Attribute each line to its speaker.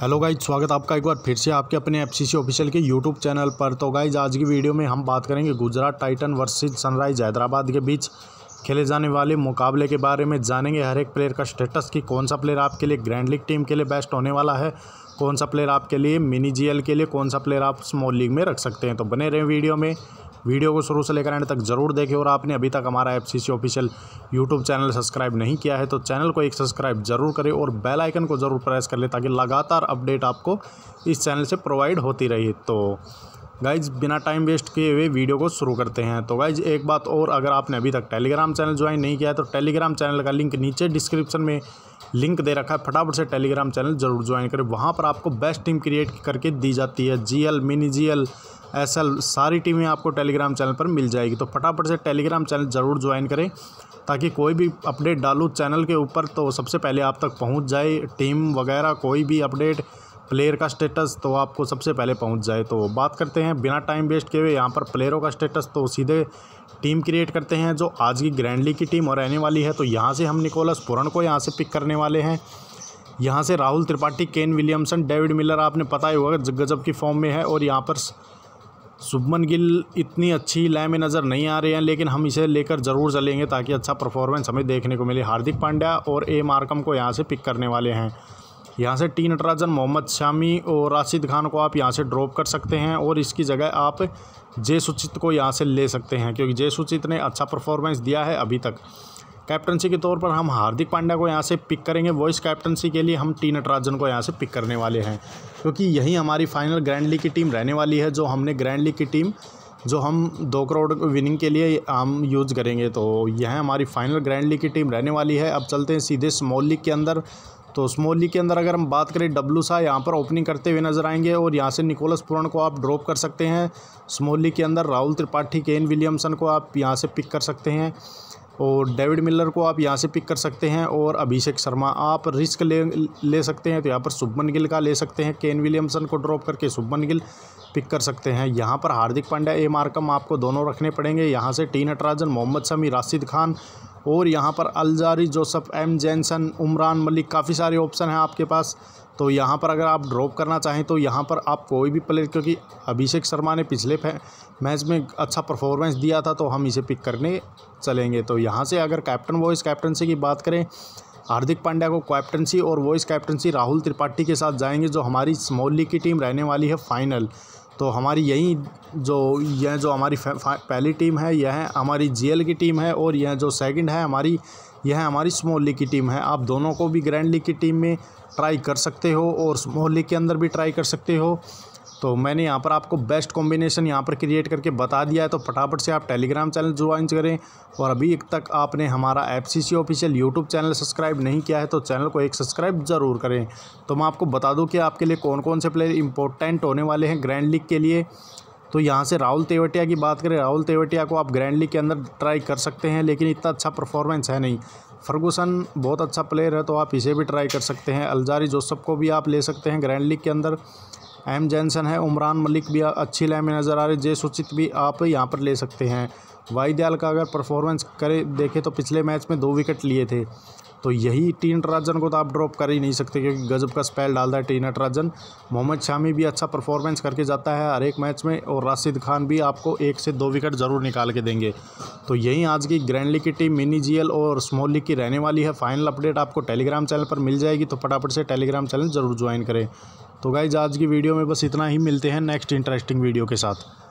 Speaker 1: hello guys स्वागत आपका एक बार फिर से आपके अपने एफ सी ऑफिशियल के यूट्यूब चैनल पर तो गाइज आज की वीडियो में हम बात करेंगे Gujarat Titans versus Sunrisers Hyderabad के बीच खेले जाने वाले मुकाबले के बारे में जानेंगे हर एक प्लेयर का स्टेटस कि कौन सा प्लेयर आपके लिए ग्रैंड लीग टीम के लिए बेस्ट होने वाला है कौन सा प्लेयर आपके लिए मिनी जी के लिए कौन सा प्लेयर आप स्मॉल लीग में रख सकते हैं तो बने रहें वीडियो में वीडियो को शुरू से लेकर एंड तक जरूर देखें और आपने अभी तक हमारा F C official YouTube channel subscribe नहीं किया है तो चैनल को एक सब्सक्राइब जरूर करें और बेल आइकन को ज़रूर प्रेस कर लें ताकि लगातार अपडेट आपको इस चैनल से प्रोवाइड होती रही तो गाइज बिना टाइम वेस्ट किए हुए वीडियो को शुरू करते हैं तो गाइज एक बात और अगर आपने अभी तक टेलीग्राम चैनल ज्वाइन नहीं किया है तो टेलीग्राम चैनल का लिंक नीचे डिस्क्रिप्शन में लिंक दे रखा है फटाफट से टेलीग्राम चैनल जरूर ज्वाइन करें वहाँ पर आपको बेस्ट टीम क्रिएट करके दी जाती है G L mini G L S L सारी टीमें आपको टेलीग्राम चैनल पर मिल जाएगी तो फटाफट से टेलीग्राम चैनल ज़रूर ज्वाइन करें ताकि कोई भी अपडेट डालूँ चैनल के ऊपर तो सबसे पहले आप तक पहुँच जाए टीम वगैरह कोई भी अपडेट प्लेयर का स्टेटस तो आपको सबसे पहले पहुंच जाए तो बात करते हैं बिना टाइम वेस्ट किए हुए यहाँ पर प्लेयरों का स्टेटस तो सीधे टीम क्रिएट करते हैं जो आज की ग्रैंड लीग की टीम और रहने वाली है तो यहाँ से हम निकोलस पुरन को यहाँ से पिक करने वाले हैं यहाँ से Rahul Tripathi Kane Williamson David Miller आपने पता ही होगा गजब की फॉर्म में है और यहाँ पर शुभमन गिल इतनी अच्छी लय में नज़र नहीं आ रहे हैं लेकिन हम इसे लेकर ज़रूर चलेंगे ताकि अच्छा परफॉर्मेंस हमें देखने को मिले हार्दिक पांड्या और ए मार्कम को यहाँ से पिक करने वाले हैं यहाँ से टी नटराजन मोहम्मद शामी और राशिद खान को आप यहाँ से ड्रॉप कर सकते हैं और इसकी जगह आप जय सुचित को यहाँ से ले सकते हैं क्योंकि जय सुचित ने अच्छा परफॉर्मेंस दिया है अभी तक कैप्टनसी के तौर पर हम हार्दिक पांड्या को यहाँ से पिक करेंगे वॉइस कैप्टनसी के लिए हम टी नटराजन को यहाँ से पिक करने वाले हैं क्योंकि यही हमारी फाइनल ग्रैंड लीग की टीम रहने वाली है जो हमने ग्रैंड लीग की टीम जो हम दो करोड़ विनिंग के लिए हम यूज़ करेंगे तो यह हमारी फाइनल ग्रैंड लीग की टीम रहने वाली है अब चलते हैं सीधे स्मॉल लीग के अंदर तो स्मोली के अंदर अगर हम बात करें डब्लू सा यहाँ पर ओपनिंग करते हुए नजर आएंगे और यहाँ से निकोलस पुरन को आप ड्रॉप कर सकते हैं स्मोली के अंदर राहुल त्रिपाठी केन विलियमसन को आप यहाँ से पिक कर सकते हैं और डेविड मिलर को आप यहाँ से पिक कर सकते हैं और अभिषेक शर्मा आप रिस्क ले ले सकते हैं तो यहाँ पर शुभमन गिल का ले सकते हैं केन विलियमसन को ड्रॉप करके शुभमन गिल पिक कर सकते हैं यहाँ पर हार्दिक पांड्या ए मार्कम आपको दोनों रखने पड़ेंगे यहाँ से टीन हटराजन मोहम्मद शमी राशिद खान और यहाँ पर Alzarri Joseph M Jansen Umran Malik काफ़ी सारे ऑप्शन हैं आपके पास तो यहाँ पर अगर आप ड्रॉप करना चाहें तो यहाँ पर आप कोई भी प्लेयर क्योंकि अभिषेक शर्मा ने पिछले मैच में अच्छा परफॉर्मेंस दिया था तो हम इसे पिक करने चलेंगे तो यहाँ से अगर कैप्टन वॉइस कैप्टनसी की बात करें हार्दिक पांड्या को कैप्टनसी और वॉइस कैप्टनसी राहुल त्रिपाठी के साथ जाएंगे जो हमारी स्मॉल लीग की टीम रहने वाली है फाइनल तो हमारी यही जो यह जो हमारी पहली टीम है यह हमारी जी की टीम है और यह जो सेकंड है हमारी यह हमारी स्मॉल लीग की टीम है आप दोनों को भी ग्रैंड लीग की टीम में ट्राई कर सकते हो और स्मॉल लीग के अंदर भी ट्राई कर सकते हो तो मैंने यहाँ पर आपको बेस्ट कॉम्बिनेशन यहाँ पर क्रिएट करके बता दिया है तो फटाफट से आप टेलीग्राम चैनल ज्वाइन करें और अभी तक आपने हमारा F C official YouTube channel subscribe नहीं किया है तो चैनल को एक सब्सक्राइब ज़रूर करें तो मैं आपको बता दूँ कि आपके लिए कौन कौन से प्लेयर इंपॉर्टेंट होने वाले हैं ग्रैंड लीग के लिए तो यहाँ से राहुल तेवटिया की बात करें राहुल तेवटिया को आप ग्रैंड लीग के अंदर ट्राई कर सकते हैं लेकिन इतना अच्छा परफॉर्मेंस है नहीं फर्गूसन बहुत अच्छा प्लेयर है तो आप इसे भी ट्राई कर सकते हैं अलजारी जोसफ को भी आप ले सकते हैं ग्रैंड लीग के अंदर एम जैनसन है उमरान मलिक भी अच्छी लाइन में नज़र आ रही सुचित भी आप यहाँ पर ले सकते हैं वाई दयाल का अगर परफॉर्मेंस करे देखें तो पिछले मैच में दो विकेट लिए थे तो यही टीन ट्राजन को तो आप ड्रॉप कर ही नहीं सकते क्योंकि गजब का स्पेल डालता है टीन नटराजन मोहम्मद शामी भी अच्छा परफॉर्मेंस करके जाता है हर एक मैच में और राशिद खान भी आपको एक से दो विकेट ज़रूर निकाल के देंगे तो यही आज की ग्रैंड लीग की टीम मिनी जी और स्मॉल लीग की रहने वाली है फाइनल अपडेट आपको टेलीग्राम चैनल पर मिल जाएगी तो फटाफट से टेलीग्राम चैनल ज़रूर ज्वाइन करें तो गाइज आज की वीडियो में बस इतना ही मिलते हैं नेक्स्ट इंटरेस्टिंग वीडियो के साथ